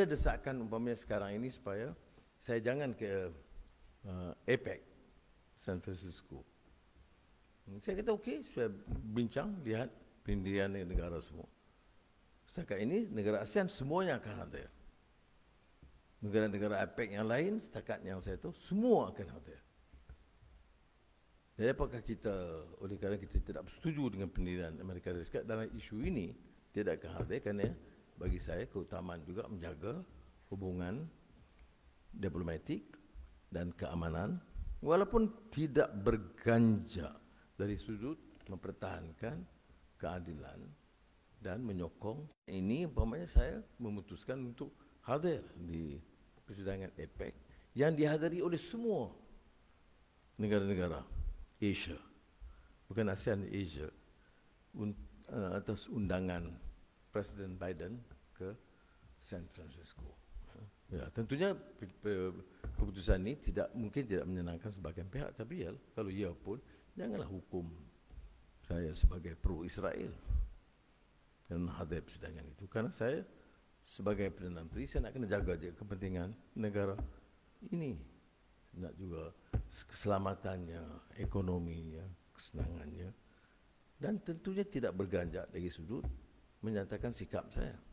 ada desakan umpamanya sekarang ini supaya saya jangan ke uh, eh, APEC San Francisco. Hmm, saya kata okey, saya bincang, lihat pendirian negara semua. Setakat ini negara ASEAN semuanya akan hadir. Negara-negara APEC yang lain setakat yang saya tahu semua akan hadir. Jadi apakah kita oleh kerana kita tidak bersetuju dengan pendirian Amerika Serikat dalam isu ini tidak akan ada kerana bagi saya keutamaan juga menjaga hubungan diplomatik dan keamanan walaupun tidak berganja dari sudut mempertahankan keadilan dan menyokong ini umpamanya saya memutuskan untuk hadir di persidangan APEC yang dihadiri oleh semua negara-negara Asia bukan ASEAN Asia atas undangan Presiden Biden ke San Francisco. Ya, tentunya keputusan ini tidak mungkin tidak menyenangkan sebagian pihak, tapi ya, kalau ia pun janganlah hukum saya sebagai pro Israel dan hadap sidangan itu. Karena saya sebagai perdana menteri saya nak kena jaga je kepentingan negara ini, nak juga keselamatannya, ekonominya, kesenangannya dan tentunya tidak berganjak dari sudut menyatakan sikap saya.